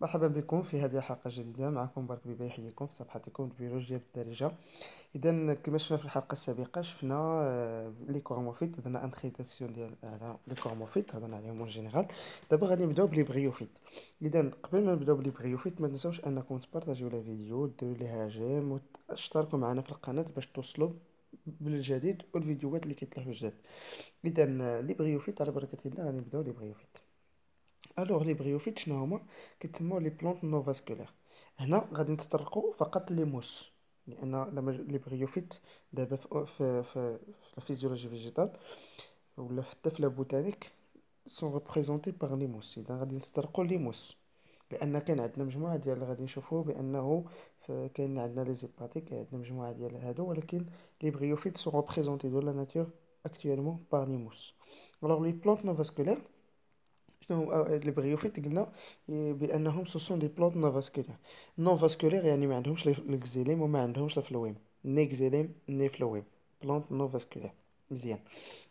مرحبا بكم في هذه الحلقة الجديدة معكم برك بيبا يحييكم في صفحتكم البيولوجيا بالدارجة إذا كما شفنا في الحلقة السابقة شفنا لي كورموفيت درنا انتروداكسيون ديال على لي كوغموفيت هضرنا عليهم اون جينيرال دابا غادي نبداو بلي بغيوفيت إذا قبل ما نبداو بلي بغيوفيت ما تنساوش أنكم تبارطاجيو لا فيديو ديرو ليها جيم وتشتركوا معنا في القناة باش توصلوا بالجديد والفيديوهات اللي كيطلعوا جداد إذا لي آه، بغيوفيت على بركة الله غادي نبداو لي بغيوفيت الوغ لي بريوفيت شنو هما كيتسموا لي بلونت نوفاسكولير هنا غادي نتطرقوا فقط لي موس لان لي بريوفيت دابا في في في الفيزيولوجي فيجيتال ولا حتى في بوتانيك سون ريبريزونتي باغ لي موس اذا غادي نتطرقوا لي موس لان كاين عندنا مجموعه ديال غادي نشوفوه بانه كاين عندنا لي زيباتيك عندنا مجموعه ديال هادو ولكن لي بريوفيت سون ريبريزونتي دو لا ناتور اكطوالمون باغ لي موس الوغ لي بلونت نوفاسكولير شفناهم البريوفيت قلنا بانهم سوسون دي بلود نو فاسكولير نو فاسكولير يعني ما عندهمش الاكزيليم وما عندهمش الفلويم ني اكزيليم ني فلويم بلانت نو فاسكولير مزيان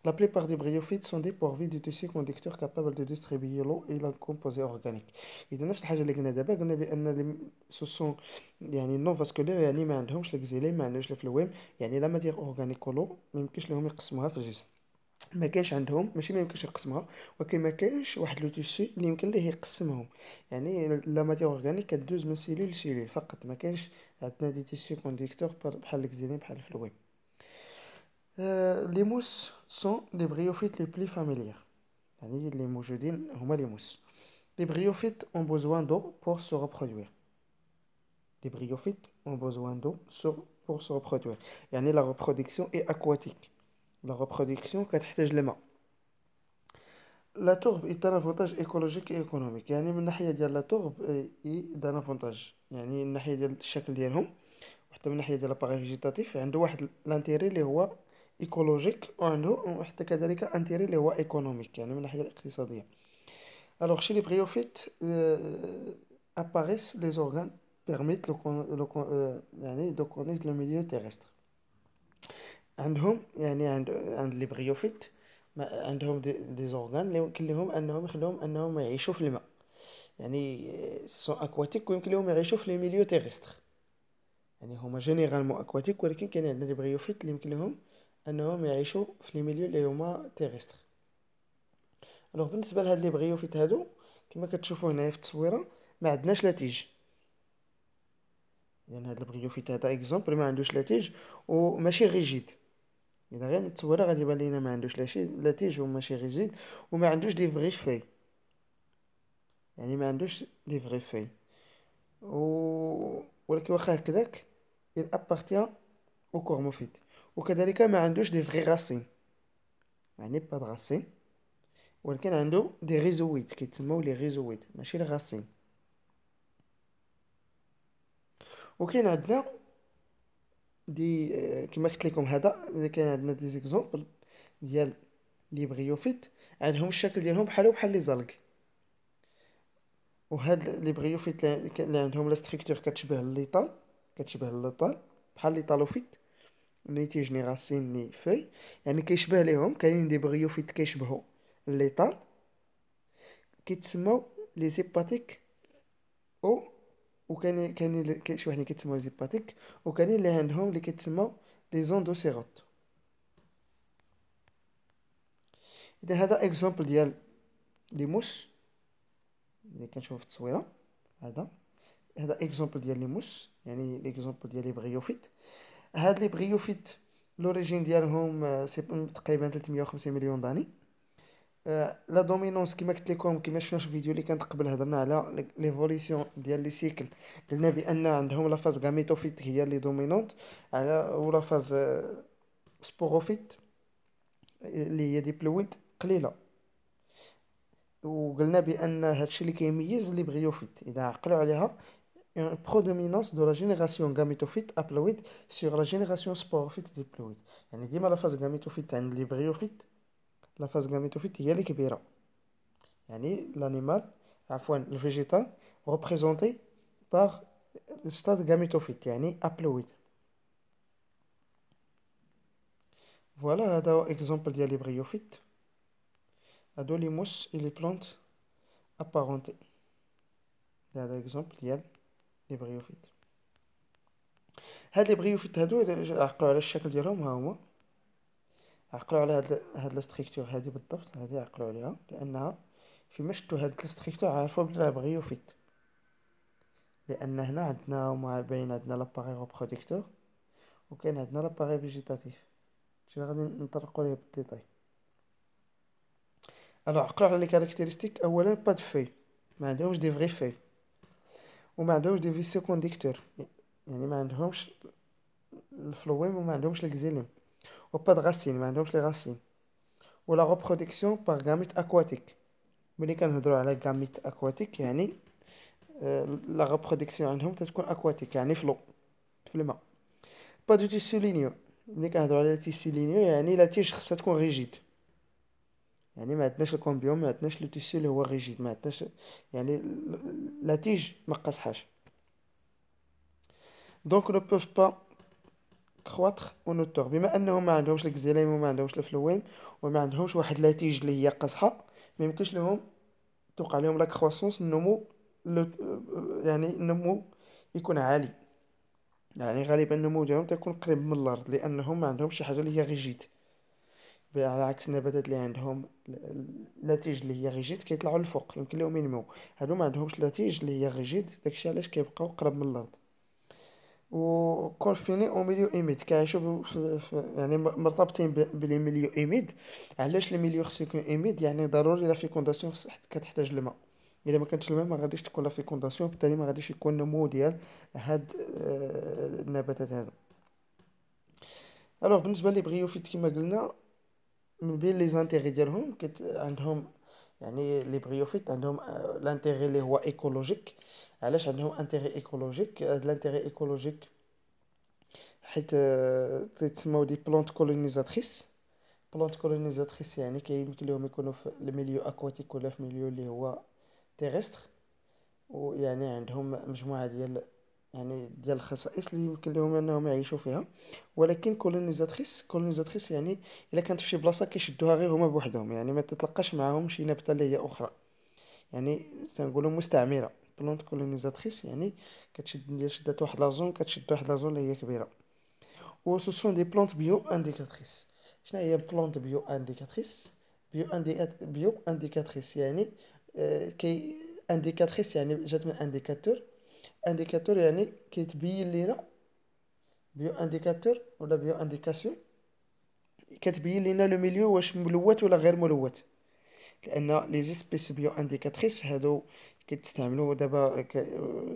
لا بليبار دي بريوفيت سون دي بورفي دو تيسي كونديكتور كابابل دو ديستريبيي لو الى كومبوزي اورغانيك اذا نفس الحاجه اللي قلنا دابا قلنا بان سوسون يعني نو فاسكولير يعني ما عندهمش الاكزيليم ما عندهمش الفلويم يعني لا ماتير اورغانيك كولو ما يمكنش لهم يقسموها في الجسم ما كاينش عندهم ماشي ما يمكنش يقسمها ولكن ما كاينش واحد لو تيسي اللي يمكن ليه يقسمهم يعني لا ماتيغ اورغانيك كدوز من سيلول لسيلول فقط ما كاينش عندنا دي تيسي كونديكتور بحال الكزيني بحال في الويب لي موس سون لي بغيوفيت لي بلي فاميليير يعني لي موجودين هما لي موس لي بغيوفيت اون بوزوان دو بور سو ريبرودوير لي بغيوفيت اون بوزوان دو سو بور سو ريبرودوير يعني لا ريبرودكسيون اي اكواتيك لا ريبرودكسيون كتحتاج الماء لا تورب اي افونتاج ايكولوجيك ايكونوميك يعني من الناحيه ديال لا تورب اي دافونتاج يعني من الناحيه ديال الشكل ديالهم وحتى من الناحيه ديال لاباري فيجيتاتيف عنده واحد لانتيري اللي هو ايكولوجيك وعنده وحتى كذلك انتيري اللي هو ايكونوميك يعني من الناحيه الاقتصاديه الوغ شي لي بريوفيت اباريس لي زورغان بيرميت لو le, يعني دو كونيت لو ميليو terrestre عندهم يعني عند عند لي بغيوفيت عندهم دي, دي زورغان اللي يمكن لهم انهم يخليهم انهم يعيشوا في الماء يعني آه، سون اكواتيك ويمكن لهم يعيشوا في لي ميليو تيغستر يعني هما جينيرالمون اكواتيك ولكن كاين عندنا دي بغيوفيت اللي يمكن لهم انهم يعيشوا في لي ميليو اللي هما تيغستر الوغ بالنسبه لهاد لي بغيوفيت هادو كما كتشوفوا هنايا في التصويره ما عندناش تيج يعني هاد البريوفيت هذا اكزومبل ما عندوش تيج وماشي ريجيد اذا غير متصوره غادي يبان لينا ما عندوش لا شي لا تيج ماشي ريجيد وما عندوش دي فغي في يعني ما عندوش دي فغي في و... ولكن واخا هكذاك il ابارتيا او كورموفيت وكذلك ما عندوش دي فغي راسين يعني با راسين ولكن عنده دي ريزويد كيتسموا لي ريزويد ماشي الغاسين وكاين عندنا دي آه، كما قلت لكم هذا اذا كان عندنا دي زيكزومبل ديال لي بغيو فيت عندهم الشكل ديالهم بحالو بحال لي زلق وهاد لي بغيو فيت اللي عندهم لا ستركتور كتشبه ليطال كتشبه ليطال بحال ليطالو فيت ني تي جينيراسيون ني في يعني كيشبه ليهم كاينين دي بغيو فيت كيشبهوا ليطال كيتسموا لي سيباتيك او وكاين كاين شي واحد اللي كيتسمى زيباتيك وكاين اللي عندهم اللي كيتسمى لي زوندوسيروت اذا هذا اكزومبل ديال لي موس اللي كنشوفو في التصويره هذا هذا اكزومبل ديال لي موس يعني ليكزومبل ديال لي بغيوفيت هاد لي بغيوفيت لوريجين ديالهم آه، سي تقريبا 350 مليون داني آه، لا دومينونس كما قلت لكم كما شفنا في الفيديو اللي كانت قبل هضرنا على ليفوليسيون ديال لي سيكل قلنا بان عندهم لا فاز غاميتوفيت هي اللي دومينونت على ولا فاز سبوروفيت اللي هي ديبلويد قليله وقلنا بان هادشي اللي كيميز اللي بغيوفيت اذا عقلوا عليها une prédominance دو لا جينيراسيون gamétophyte ابلويد sur لا جينيراسيون سبوروفيت ديبلويد يعني ديما لا فاز غاميتوفيت عند لي بغيوفيت لا فاز gamétophyte هي اللي كبيرة يعني لانيمال عفوا الفيجيتال représenté par ستاد gamétophyte يعني ابلويد فوالا هذا هو اكزومبل ديال لي بريوفيت هادو لي موس اي لي بلونت ابارونتي هذا اكزومبل ديال لي بريوفيت هاد لي بريوفيت هادو عقلوا على الشكل ديالهم ها هما عقلوا على هاد هاد لاستريكتور هادي بالضبط هادي عقلوا عليها لانها فيما مشتو هاد لاستريكتور عارفوا بلي بغيو فيت لان هنا عندنا وما بين عندنا لاباري ريبروديكتور وكاين عندنا لاباري فيجيتاتيف هادشي غادي نطرقوا ليه بالديتاي الو عقلوا على لي كاركتيرستيك اولا با دو في ما عندهمش دي فغي في وما عندهمش دي في كونديكتور يعني ما عندهمش الفلويم وما عندهمش الكزيليم وبا دغاسين ما عندهمش لي و ولا غوبخوديكسيون باغ غاميت اكواتيك ملي كنهدرو على غاميت اكواتيك يعني لا غوبخوديكسيون عندهم تتكون اكواتيك يعني فلو في الماء با دو تيسيلينيو ملي كنهدرو على تيسيلينيو يعني لا تيج خصها تكون ريجيد يعني ما عندناش الكومبيون ما عندناش لو تيسي اللي هو ريجيد ما عندناش يعني لا تيج ما قاصحاش دونك نو بوف با كخواطخ ونوتور بما انهم ما عندهمش و وما عندهمش الفلويم وما عندهمش واحد لاتيج اللي هي قصحه ما يمكنش لهم توقع لهم لا كروسونس النمو يعني النمو يكون عالي يعني غالبا النمو ديالهم تكون قريب من الارض لانهم ما عندهمش شي حاجه اللي هي غيجيت على عكس النباتات اللي عندهم لاتيج اللي هي غيجيت كيطلعوا للفوق يمكن لهم ينمو هادو ما عندهمش لاتيج اللي هي غيجيت داكشي علاش كيبقاو قرب من الارض وكورفيني وميليو ايميد كيعيشو يعني مرتبطين بلي ميليو ايميد علاش لي ميليو خصو يكون ايميد يعني ضروري لا فيكونداسيون كتحتاج الماء الا ما كانتش الماء ما غاديش تكون لا فيكونداسيون بالتالي ما غاديش يكون النمو ديال هاد آه، النباتات هادو الوغ بالنسبه لي بغيو فيت كما قلنا من بين لي زانتيغي ديالهم كت عندهم يعني لي بريوفيت عندهم لانتيغي اللي هو ايكولوجيك علاش عندهم انتيغي ايكولوجيك هاد لانتيغي ايكولوجيك حيت تيتسماو آه، دي بلونت كولونيزاتريس بلونت كولونيزاتريس يعني كيمكن لهم يكونوا في الميليو اكواتيك ولا في ميليو اللي هو تيغستر ويعني عندهم مجموعه ديال يعني ديال الخصائص اللي يمكن لهم انهم يعيشوا فيها ولكن كولونيزاتريس كولونيزاتريس يعني الا كانت في شي بلاصه كيشدوها غير هما بوحدهم يعني ما تتلقاش معاهم شي نبته اللي هي اخرى يعني تنقولوا مستعمره بلونت كولونيزاتريس يعني كتشد شدات واحد لازون كتشد واحد لازون اللي هي كبيره و سو سون دي بلونت بيو انديكاتريس شنو هي بلونت بيو انديكاتريس بيو انديكات بيو انديكاتريس يعني آه، كي انديكاتريس يعني جات من انديكاتور انديكاتور يعني كيتبين لينا بيو انديكاتور ولا بيو انديكاسيون كتبين لينا لو ميليو واش ملوت ولا غير ملوت لان لي زيسبيس بيو انديكاتريس هادو كيتستعملوا دابا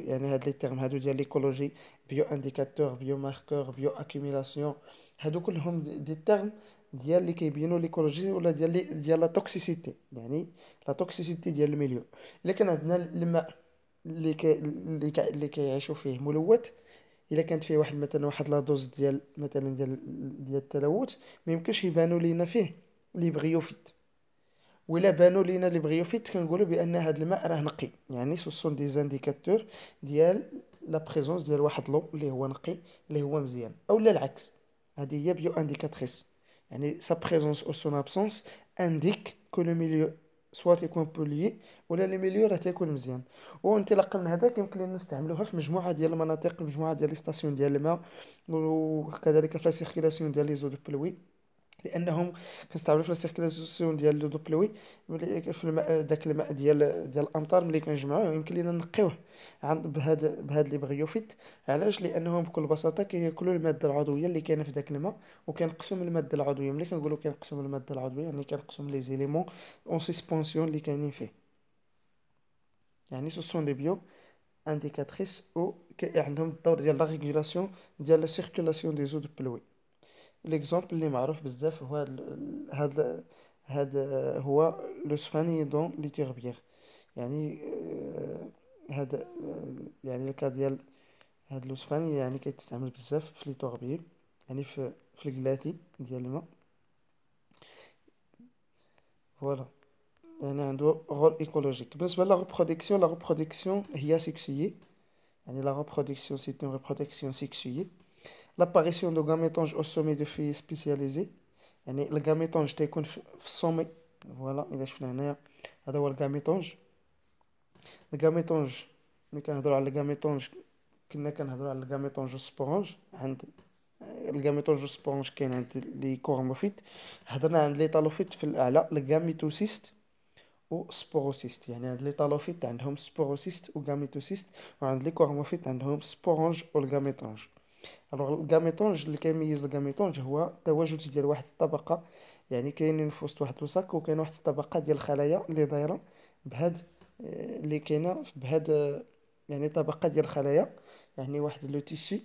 يعني هاد لي تيرم هادو ديال ليكولوجي بيو انديكاتور بيو ماركور بيو اكيميلاسيون هادو كلهم دي تيرم ديال اللي كيبينوا ليكولوجي ولا ديال ديال لا توكسيسيتي يعني لا توكسيسيتي ديال الميليو الا كان عندنا الماء اللي كي اللي كي اللي كيعيشوا فيه ملوث الا كانت فيه واحد مثلا واحد لا دوز ديال مثلا ديال ديال التلوث ما يمكنش يبانوا لينا فيه لي بغيوفيت ولا بانوا لينا لي بغيوفيت كنقولوا بان هذا الماء راه نقي يعني سون دي زانديكاتور ديال لا بريزونس ديال واحد لو اللي هو نقي اللي هو مزيان اولا العكس هذه هي بيو انديكاتريس يعني سا بريزونس او سون ابسونس انديك كو لو ميليو سوا تيكون بولي ولا لي ميليو راه تيكون مزيان وانطلاقا من هذاك يمكن لنا نستعملوها في مجموعه ديال المناطق مجموعه ديال لي ستاسيون ديال الماء وكذلك سيركيلاسيون ديال لي زو دو بلوي لانهم كنستعملو في لا سيركيلاسيون ديال لو دوبلوي في الماء داك الماء ديال ديال الامطار ملي كنجمعوه يمكن لينا نقيوه عند بهاد بهاد لي بغيوفيت علاش لانهم بكل بساطه كياكلوا الماده العضويه اللي كاينه في داك الماء وكنقسم الماده العضويه ملي كنقولوا كنقسم الماده العضويه يعني كنقسم لي زيليمون اون سسبونسيون اللي كاينين فيه يعني سو سون دي بيو انديكاتريس او عندهم الدور ديال لا ريغولاسيون ديال لا سيركيلاسيون دي زو دوبلوي ليكزومبل اللي معروف بزاف هو هذا هذا هو لو سفاني دون لي تيغبيغ يعني هذا يعني الكا ديال هاد لو سفاني يعني كيتستعمل بزاف في لي توربيير يعني في في الكلاتي ديال الماء فوالا يعني عنده رول ايكولوجيك بالنسبه لا ريبرودكسيون لا ريبرودكسيون هي سيكسيي يعني لا ريبرودكسيون سي اون ريبرودكسيون سيكسيي لاباريسيون دو غاميطونج او سومي دو في سبيسياليزي يعني الغاميطونج تيكون في السومي فوالا الى شفنا هنايا هذا هو الغاميطونج الغاميطونج ملي كنهضروا على الغاميطونج كنا كنهضروا على الغاميطونج سبورونج عند الغاميطونج آه، سبورونج كاين عند لي كورموفيت هضرنا عند لي طالوفيت في الاعلى الغاميتوسيست و سبوروسيست يعني عند لي طالوفيت عندهم سبوروسيست و غاميتوسيست وعند لي كورموفيت عندهم سبورونج و الغاميطونج الوغ الكاميطونج اللي كيميز الكاميطونج هو التواجد ديال واحد الطبقه يعني كاينين في وسط واحد الوسك وكاين واحد الطبقه ديال الخلايا اللي دايره بهاد اللي كاينه بهاد يعني طبقه ديال الخلايا يعني واحد لو تيسي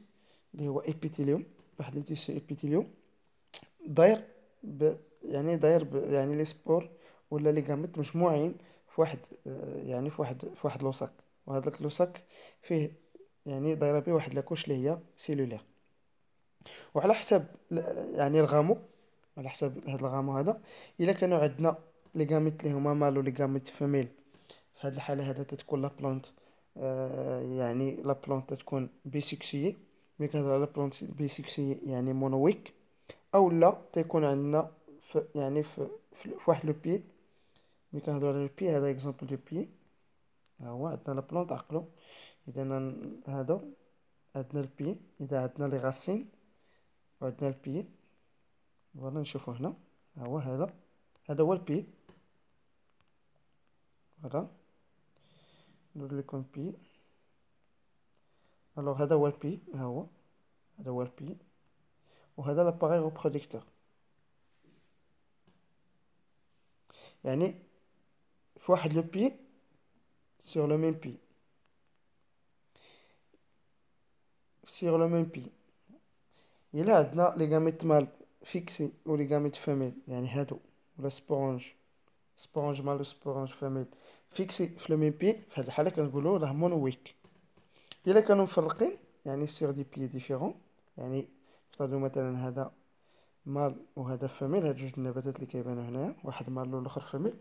اللي هو ايبيثيليوم واحد لو تيسي ايبيثيليوم داير ب يعني داير ب يعني لي سبور ولا لي كاميط مجموعين في واحد يعني في واحد في واحد لوساك وهذاك لوساك فيه يعني دايره به واحد لاكوش اللي هي سيلولير وعلى حسب يعني الغامو على حسب هذا الغامو هذا الا كانوا عندنا لي غاميت اللي هما مال لي غاميت فيميل في هذه الحاله هذا تتكون لا آه، بلونت يعني لا بلونت تتكون بيسيكسي ملي كنهضر على بلونت بيسيكسي يعني مونويك او لا تيكون عندنا في يعني في, في, واحد لو بي ملي كنهضروا على البي هذا اكزامبل دو بي ها هو عندنا لا بلونت عقلو إذا هادو عندنا البي إذا عندنا لي غاسين وعندنا البي فوالا نشوفو هنا ها هو هذا هذا هو البي فوالا ندير لكم بي الوغ هذا هو البي ها هو هذا هو البي وهذا لاباغي ريبروديكتور يعني في واحد لو بي سور لو ميم بي سيغ لو ميم بي الى عندنا لي غاميت مال فيكسي و لي غاميت فاميل يعني هادو ولا سبونج سبونج مال سبونج فاميل فيكسي في لو ميم بي في هاد الحاله كنقولو راه مونويك الا كانوا مفرقين يعني سيغ دي بي ديفيرون يعني افترضوا مثلا هذا مال وهذا فاميل هاد جوج النباتات اللي كيبانو هنايا واحد مال والاخر فاميل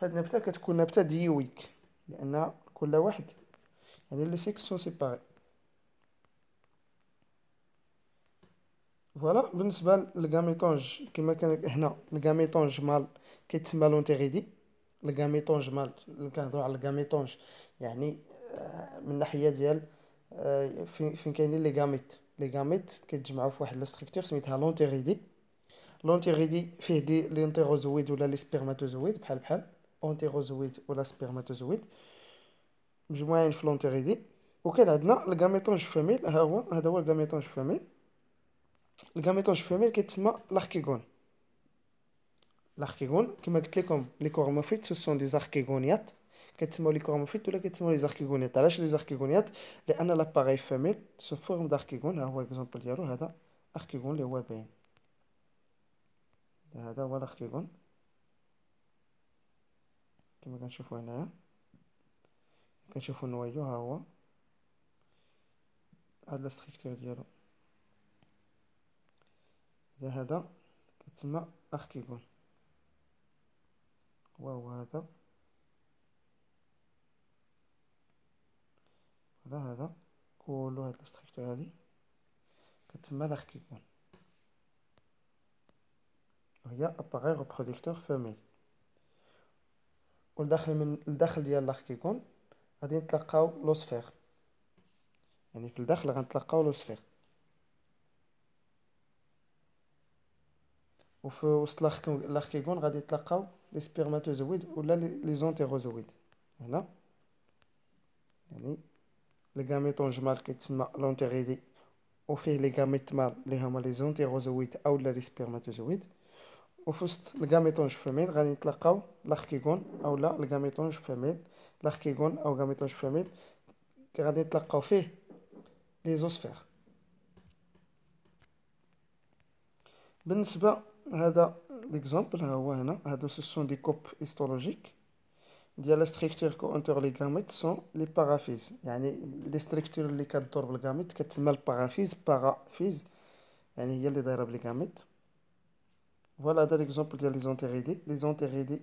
هاد النبته كتكون نبته ديويك لان كل واحد يعني لي سيكسون سيباري فوالا بالنسبه للكاميطونج كما كان هنا الكاميطون مال كيتسمى لونتيغيدي الكاميطون مال كنهضروا على الكاميطونج يعني آه، من الناحيه ديال آه، فين فين كاينين لي غاميت لي غاميت كيتجمعوا في واحد لا ستركتور سميتها لونتيغيدي لونتيغيدي فيه دي لونتيغوزويد ولا لي سبيرماتوزويد بحال بحال اونتيغوزويد ولا سبيرماتوزويد مجموعين في لونتيغيدي وكان عندنا الكاميطونج فاميل ها هو هذا هو الكاميطونج فاميل الكاميطون شفاميل كيتسمى لاركيغون لاركيغون كما قلت لكم لي كورموفيت سو سون دي زاركيغونيات كيتسموا لي كورموفيت ولا كيتسموا لي زاركيغونيات علاش لي زاركيغونيات لان لاباغي فاميل سو فورم داركيغون ها هو اكزومبل ديالو هذا اركيغون اللي هو باين هذا هو الاركيغون كما كنشوفوا هنايا كنشوفوا النوايو ها هو هاد لا ستركتور ديالو هذا كيتسمى اركيكون هو هذا هذا هذا كولو هاد الاستركتور هادي كتسمى لاركيكون وهي اباغي ريبروديكتور فاميل والداخل من الداخل ديال لاركيكون غادي نتلاقاو لوسفيغ يعني في الداخل غنتلاقاو لوسفيغ وفي وسط الاركيغون غادي تلقاو لي سبيرماتوزويد ولا لي زونتيروزويد هنا يعني لي غاميطون جمال كيتسمى لونتيريدي وفيه لي غاميط مال لي هما لي زونتيروزويد او لا لي سبيرماتوزويد وفي وسط الغاميطونج فاميل غادي نتلاقاو لاركيغون او لا الغاميطونج فاميل لاركيغون او غاميطونج فاميل غادي نتلاقاو فيه لي زوسفير بالنسبه l'exemple l'exemple hein, hein, ce sont des coupes histologiques. Les structures qui la structure qu'entre les gamètes sont les paraphyses. les structures les les gamètes. voilà les entérides les il les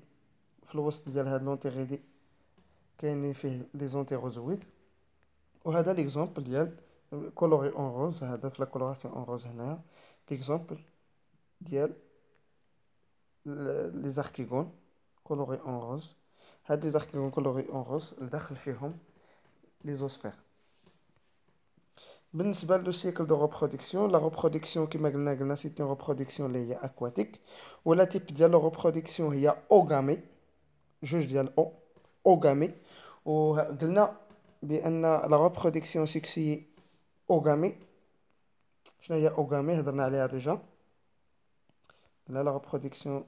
il y a en rose. la coloration en rose hein les archigones colorés en rose. les archigones colorés en rose, les osphères. Ben le cycle de reproduction, la reproduction qui magnagna c'est une reproduction liée aquatique. Ou la type de la reproduction il y a ogamé, juge dial ogamé. Ou glna, bien la reproduction sexuée ogamé. Je n'ai pas ogamé, j'ai déjà la reproduction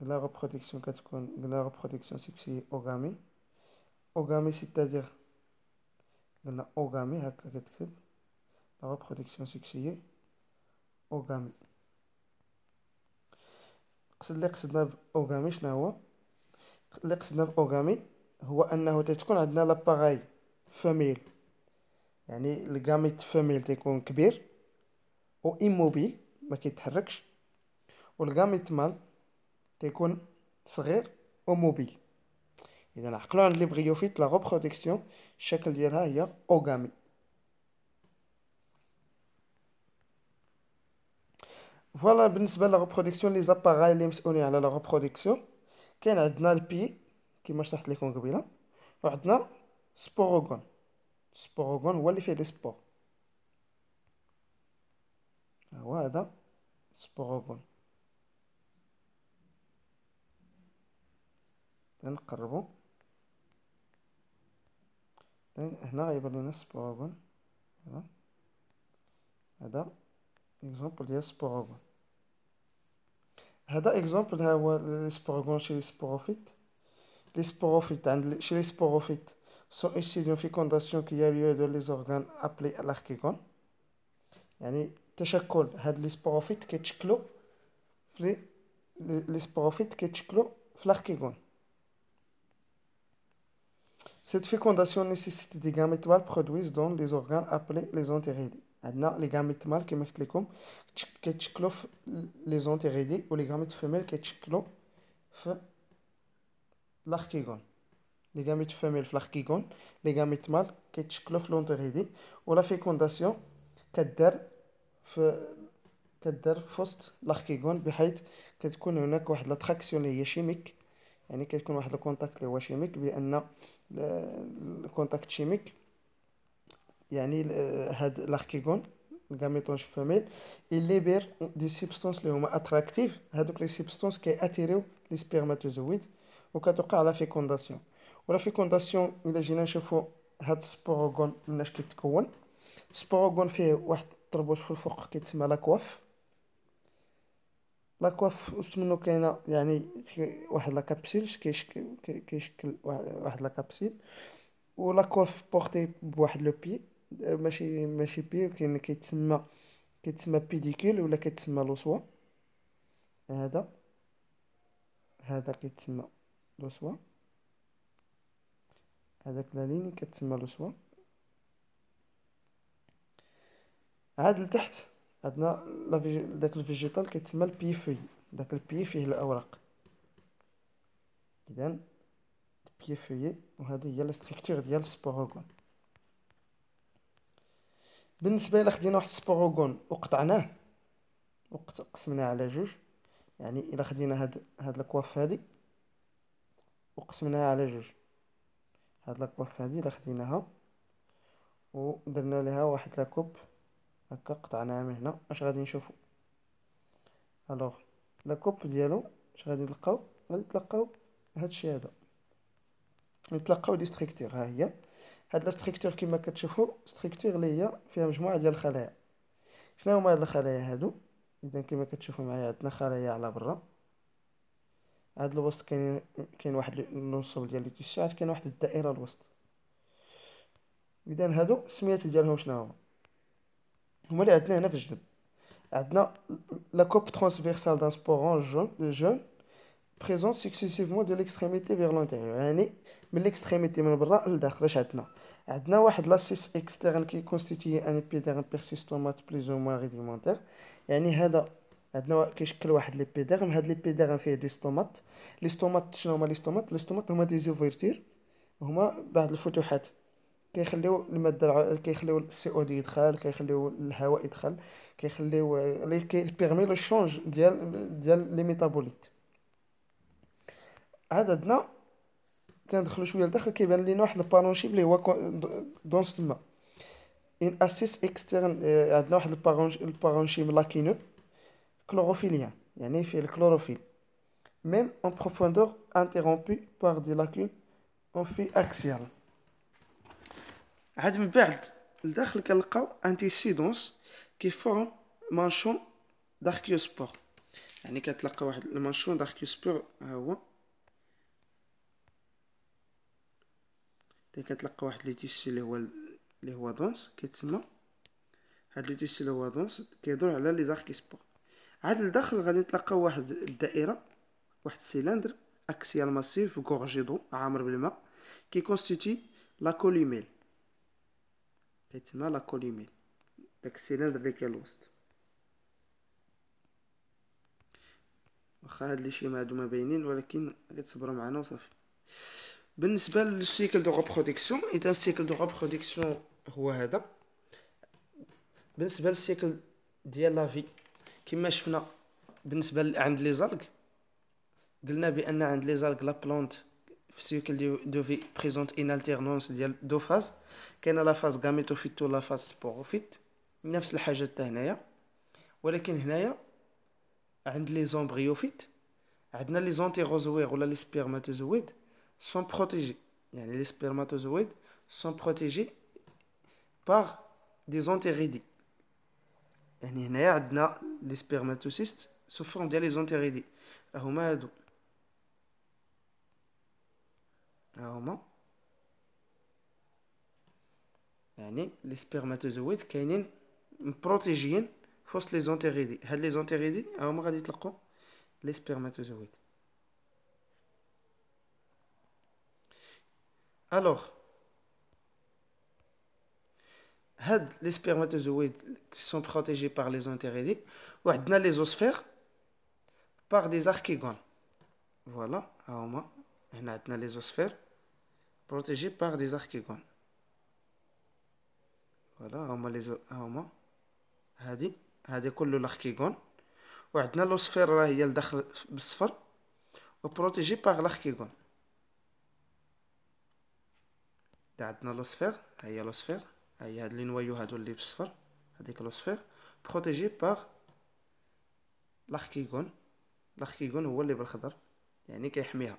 est au gamin. Au gamin, c'est-à-dire, la gamin est La reproduction sexuée au gamin. C'est lex ex ex ex ex ex au ex ex ex ex ex ex ex c'est ex ex ex ex ex ex ex ex ex ex ex ex ex ما كيتحركش والقام يتمال تيكون صغير وموبيل اذا عقلوا على لي بغيوفيت لا ريبرودكسيون الشكل ديالها هي اوغامي فوالا بالنسبه لا ريبرودكسيون لي زاباراي لي مسؤولين على لا ريبرودكسيون كاين عندنا البي كيما شرحت لكم قبيله وعندنا سبوروغون سبوروغون هو اللي فيه لي سبور هو هذا سبوغوبول نقربو هنا غيبان لينا سبوغوبول هذا اكزومبل ديال سبوغوبول هذا اكزومبل ها هو لي سبوغوبول شي لي سبوروفيت لي سبوروفيت عند شي لي سبوروفيت سو issus d'une fécondation qui a دو لي les ابلي appelés l'archicon. يعني تشكل هاد لي سبوروفيت كيتشكلوا في لي سبوروفيت كيتشكلوا في الاركيغون Cette fécondation nécessite des gamètes mâles produits dans les organes appelés les entérédés. Maintenant, les gamètes mâles qui mettent les coups, les entérédés ou les gamètes femelles qui mettent l'archégon. Les gamètes femelles font l'archégon, les gamètes mâles qui mettent l'entérédé ou la fécondation qui في كدار في وسط لاخكيغون بحيث كتكون هناك واحد لاطراكسيون اللي هي شيميك يعني كتكون واحد الكونتاكت اللي هو شيميك بان الكونتاكت شيميك يعني هاد لاخكيغون الغاميتونج فاميل الليبير دي سيبستونس اللي هما اتراكتيف هادوك لي سيبستونس كياتيريو لي سبيرماتوزويد وكتوقع لا فيكونداسيون ولا فيكونداسيون الا جينا نشوفو هاد سبوروغون مناش كيتكون سبوروغون فيه واحد الطربوش في الفوق كيتسمى لاكواف لاكواف وسط منو كاينه يعني واحد لاكابسيل كيشكل كيشكل واحد لاكابسيل لاكواف بورتي بواحد لو بي ماشي ماشي بي كاين كيتسمى كيتسمى بيديكيل ولا كيتسمى لوسوا هذا هذا كيتسمى لوسوا هذاك لا ليني كتسمى لوسوا عاد لتحت عندنا داك الفيجيتال كيتسمى في داك البي فيه الاوراق اذا في وهذه هي الاستركتور ديال السبوروغون بالنسبه الى خدينا واحد السبوروغون وقطعناه وقسمناه على جوج يعني الى خدينا هاد هاد الكواف هادي وقسمناها على جوج هاد لاكواف هادي الا خديناها ودرنا لها واحد لاكوب هكا قطعناها من هنا اش غادي نشوفو الوغ لا كوب ديالو اش غادي نلقاو غادي نتلقاو هادشي هذا نتلقاو لي ستريكتور ها هي هاد لا ستريكتور كما كتشوفو ستريكتور اللي هي فيها مجموعه ديال الخلايا شنو هما هاد الخلايا هادو اذا كما كتشوفو معايا عندنا خلايا على برا هاد الوسط كاين كاين واحد النصب ديال الاتساعات كاين واحد الدائره الوسط اذا هادو السميات ديالهم شنو هما هما اللي عندنا هنا في جدب عندنا لا كوب ترانسفيرسال دان سبورون جون جون بريزونت سكسيسيفمون دي ليكستريميتي فيغ لونتيريور يعني من ليكستريميتي من برا للداخل اش عندنا عندنا واحد لاسيس اكسترن كي كونستيتي ان ابيديرم بيرسيستومات بليز او موان ريديمونتير يعني هذا عندنا كيشكل واحد بيديرم هاد بيديرم فيه دي ستومات لي ستومات شنو هما لي ستومات لي ستومات هما دي زوفيرتير هما بعض الفتوحات كيخليو الماده كيخليو السي او دي يدخل كيخليو الهواء يدخل كيخليو كي كيبيغمي لو شونج ديال ديال لي ميتابوليت عاد عندنا كندخلو شويه لداخل كيبان لينا واحد البارونشيب اللي هو دونس تما ان اسيس اكسترن آه، عندنا واحد البارونشيم لاكينو كلوروفيليان يعني فيه الكلوروفيل ميم بروفوندور انتيرومبي بار دي لاكين اون في اكسيال عاد من بعد لداخل كنلقاو انتيسيدونس كيفورم مانشون داركيوسبور يعني كتلقى واحد المانشون داركيوسبور ها هو حتى كتلقى واحد لي تيسي لي هو لي هو دونس كيتسمى هاد لي تيسي لي هو دونس كيدور على لي زاركيسبور عاد لداخل غادي نتلقاو واحد الدائره واحد السيلندر اكسيال ماسيف غورجي دو عامر بالماء كي كونستيتي لا كوليميل لا لاكوليميل داك السيلندر اللي كاين الوسط واخا هاد لي شي ما باينين ولكن غيتصبروا معنا وصافي بالنسبه للسيكل دو ريبرودكسيون اذا السيكل دو ريبرودكسيون هو هذا بالنسبه للسيكل ديال لافي كما شفنا بالنسبه عند لي زالك قلنا بان عند لي زالك لا بلونت cycle de devait présenter une alternance de deux phases. a la phase gamétophyte ou la phase sporophyte, il y a chose qui est là. Ou les embryophytes, il a les entérozoïdes ou les spermatozoïdes sont protégés. Les spermatozoïdes sont protégés par des entérédies. Il y a les spermatocystes sous forme des entérédies. Il Les spermatozoïdes qui sont protégés, il les enterrer. les les spermatozoïdes. Alors, les spermatozoïdes qui sont protégés par les enterrer, ou les osphères par des archégones. Voilà, à هنا عندنا ليزوسفير بروتيجي باغ دي زاركيغون فوالا هما لي هما هادي هادي كلو لاركيغون وعندنا لوسفير راه هي لداخل بالصفر وبروتيجي باغ لاركيغون تاع عندنا لوسفير ها هي لوسفير ها هي هاد لي نوايو هادو لي بالصفر هاديك لوسفير بروتيجي باغ لاركيغون لاركيغون هو اللي بالخضر يعني كيحميها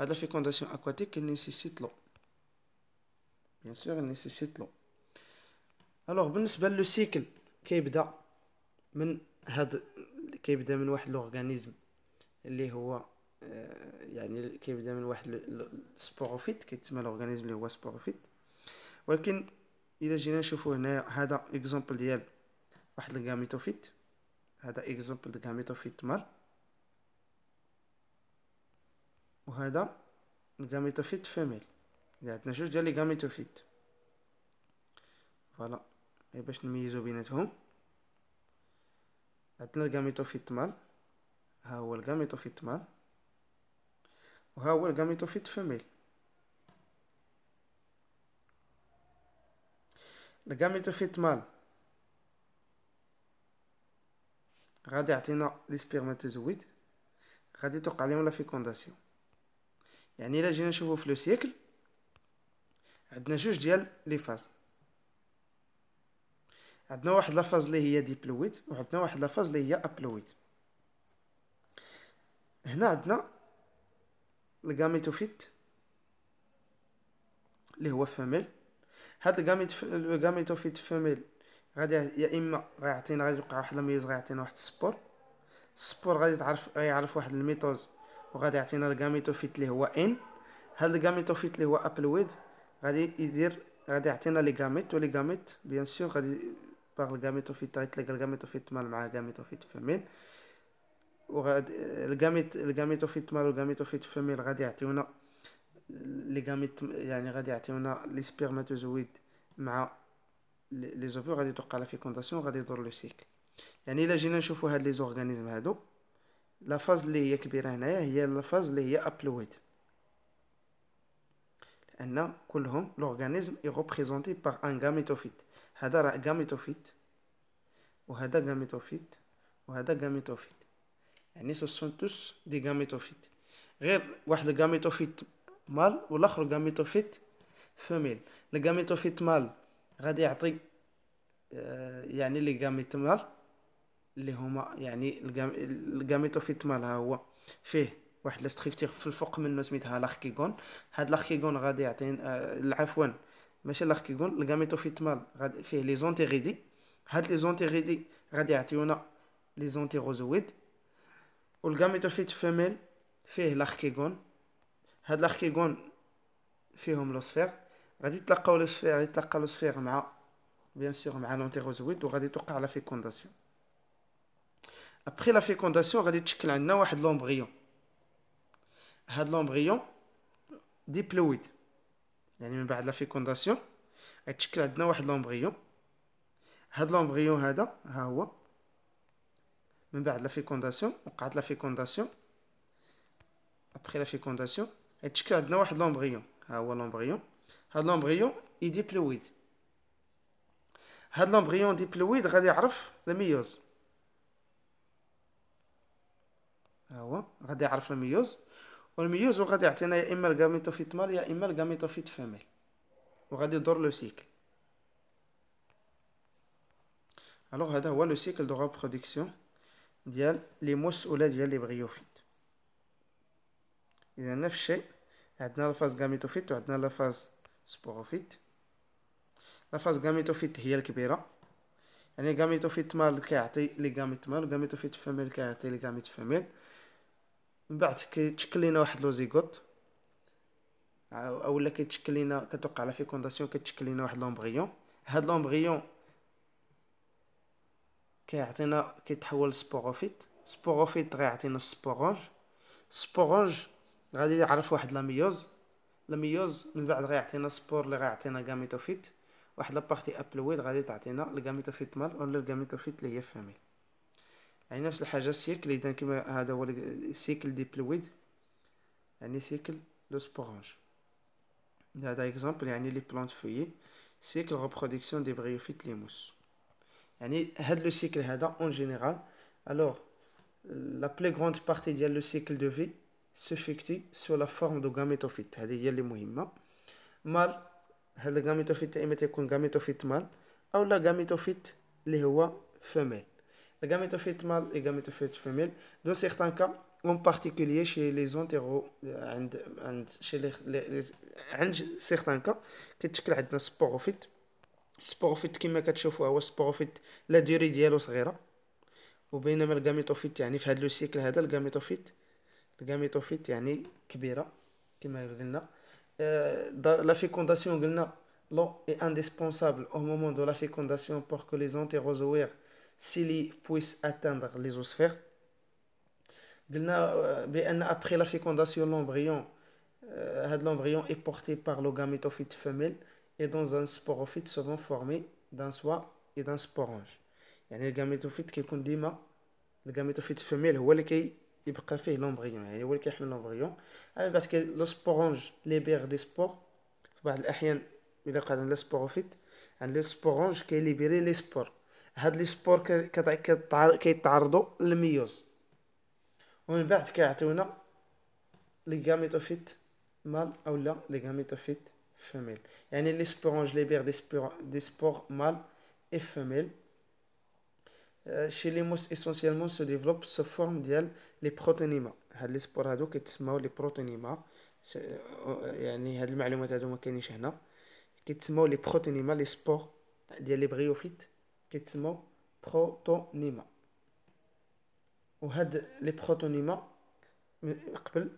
هاد لا فيكونداسيون اكواتيك نيسيسيت لو بيان سور نيسيسيت لو الوغ بالنسبه لو سيكل كيبدا من هاد كيبدا من واحد لوغانيزم اللي هو آه، يعني كيبدا من واحد السبوروفيت كيتسمى لوغانيزم اللي هو سبوروفيت ولكن الا جينا نشوفو هنايا هذا اكزومبل ديال واحد الغاميتوفيت هذا ديال غاميتوفيت مار وهذا الجاميتوفيت فيميل اذا عندنا جوج ديال لي جاميتوفيت فوالا غير باش نميزو بيناتهم عندنا الجاميتوفيت مال ها هو الجاميتوفيت مال وها هو الجاميتوفيت فيميل الجاميتوفيت مال غادي يعطينا لي سبيرماتوزويد غادي توقع لهم لا فيكونداسيون يعني الا جينا نشوفو في لو سيكل عندنا جوج ديال لي فاز عندنا واحد لافاز اللي هي ديبلويت وعندنا واحد لافاز اللي هي ابلويت هنا عندنا الغاميتوفيت اللي هو فاميل هاد الغاميت الغاميتوفيت فاميل غادي يا اما غيعطينا غادي يوقع واحد الميز غيعطينا واحد السبور السبور غادي تعرف غيعرف واحد الميتوز وغادي يعطينا الجاميتو فيت اللي هو ان هاد الجاميتو فيت اللي هو ابل ويد غادي يدير غادي يعطينا لي جاميت ولي جاميت بيان سور غادي باغ الجاميتو فيت تلقى الجاميتوفيت فيت مال مع الجاميتو فيت فيميل وغادي الجاميت الجاميتو فيت مال والجاميتو فيت فيميل غادي يعطيونا لي جاميت يعني غادي يعطيونا لي سبيرماتوزويد مع لي زوفو غادي توقع لا فيكونداسيون غادي يدور لو سيكل يعني الا جينا نشوفو هاد لي زورغانيزم هادو لافاز اللي هي كبيره هنايا هي لافاز اللي هي ابلويد لان كلهم لورغانيزم اي ريبريزونتي بار ان غاميتوفيت هذا راه غاميتوفيت وهذا غاميتوفيت وهذا غاميتوفيت يعني سو سون توس دي غاميتوفيت غير واحد غاميتوفيت مال والاخر غاميتوفيت فميل الغاميتوفيت مال غادي يعطي آه، يعني لي غاميت مال اللي هما يعني الجاميتو فيت مالها هو فيه واحد لاستريكتير في الفوق منه سميتها لاخكيغون هاد لاخكيغون غادي يعطي آه عفوا ماشي لاخكيغون الجاميتو فيت مال غادي فيه لي زونتيغيدي هاد لي زونتيغيدي غادي يعطيونا لي زونتيغوزويد والكاميتو فيت فيميل فيه لاخكيغون هاد لاخكيغون فيهم لوسفير غادي تلقاو لوسفير غادي تلقى لوسفير مع بيان سور مع لونتيغوزويد وغادي توقع لا فيكونداسيون ابخي لا فيكونداسيون غادي تشكل عندنا واحد لومبريون هاد لومبريون ديبلويد يعني من بعد لا فيكونداسيون غيتشكل عندنا واحد لومبريون هاد لومبريون هذا ها هو من بعد لا فيكونداسيون وقعت لا فيكونداسيون ابخي لا فيكونداسيون غيتشكل عندنا واحد لومبريون ها هو لومبريون هاد لومبريون اي ديبلويد هاد لومبريون ديبلويد غادي يعرف ميوز ها هو غادي يعرف الميوز والميوز غادي يعطينا يا اما الجاميتوفيت مال يا اما الجاميتوفيت فيميل وغادي يدور لو سيكل الوغ هذا هو لو سيكل دو ريبرودكسيون ديال لي موس ولا ديال لي بغيوفيت اذا نفس الشيء عندنا لافاز جاميتوفيت وعندنا لافاز سبوروفيت لافاز جاميتوفيت هي الكبيره يعني غاميتوفيت مال كيعطي لي جاميت مال غاميتوفيت فيميل كيعطي لي جاميت فيميل من بعد كيتشكل لينا واحد لوزيغوت اولا كيتشكل لينا كتوقع على فيكونداسيون كيتشكل لينا واحد لومبغيون هاد لومبغيون كيعطينا كيتحول لسبوروفيت سبوروفيت غيعطينا سبورونج سبورونج غادي يعرف واحد لاميوز لاميوز من بعد غيعطينا سبور اللي غيعطينا غاميتوفيت واحد لابارتي ابلويد غادي تعطينا الغاميتوفيت مال ولا الغاميتوفيت اللي هي فاميل Il y cycle est un cycle diploïde, année cycle de sperme. Dans cet exemple, les plantes feuillées, cycle reproduction des bryophytes les mousses. Année, le cycle? en général, la plus grande partie du cycle de vie se fait sur la forme de gamétophyte. C'est le mouvement. Mâle, le gamétophyte est métécongamétophyte mâle, ou le gamétophyte l'héwa femelle. Les gamétophytes mâles et gamétophytes femelles. Dans certains cas, en particulier chez les entéro, chez les, les, les certains cas, كتشكل عندنا سبوروفيت السبوروفيت كما كتشوفوا هو السبوروفيت لا ديوري ديالو صغيره وبينما الجاميتوفيت يعني في هذا لو سيكل هذا الجاميتوفيت الجاميتوفيت يعني كبيره كما قلنا euh, la fécondation قلنا l'eau est indispensable au moment de la fécondation pour que les entérozoaires s'il puisse atteindre l'ésosphère. Euh, après la fécondation, l'embryon euh, l'embryon est porté par le gamétophyte femelle et dans un sporophyte souvent formé d'un soi et d'un sporange. Il y a le gamétophyte qui est le gamétophyte femelle qui il préfère l'embryon. l'embryon. Parce que le sporange libère des spores. Bah, il y a le sporophyte. Il le sporange qui libère les spores. هاد لي سبور كيتعرضوا للميوز ومن بعد كيعطيونا لي غاميتوفيت مال او لا لي غاميتوفيت فيميل يعني لي سبورونج ليبير دي سبور دي سبور مال اي فيميل شي لي موس اسونسيالمون سو ديفلوب سو فورم ديال لي بروتينيما هاد لي سبور هادو كيتسماو لي بروتينيما يعني هاد المعلومات هادو ما كاينينش هنا كيتسماو لي بروتينيما لي سبور ديال لي بريوفيت كيتسمو بروتونيما وهاد لي بروتونيما قبل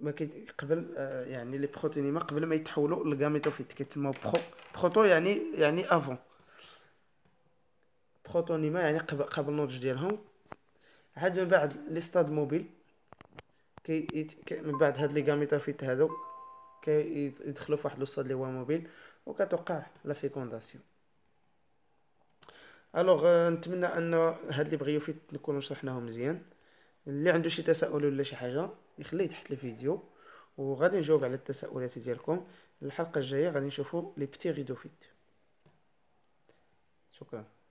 ما قبل يعني لي بروتونيما قبل ما يتحولوا لغاميتوفيت كيتسمو برو بروتو يعني يعني افون بروتونيما يعني قبل قبل النضج ديالهم عاد من بعد لي ستاد موبيل كي, من بعد هاد لي غاميتوفيت هادو كيدخلوا في واحد لو ستاد اللي هو موبيل وكتوقع لا فيكونداسيون الوغ euh, نتمنى ان هاد اللي بغيو فيه نكونوا شرحناهم مزيان اللي عنده شي تساؤل ولا شي حاجه يخليه تحت الفيديو وغادي نجاوب على التساؤلات ديالكم الحلقه الجايه غادي نشوفوا لي بتي غيدو فيت شكرا